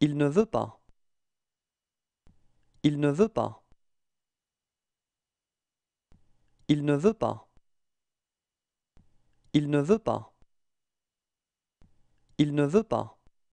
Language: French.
Il ne veut pas. Il ne veut pas. Il ne veut pas. Il ne veut pas. Il ne veut pas.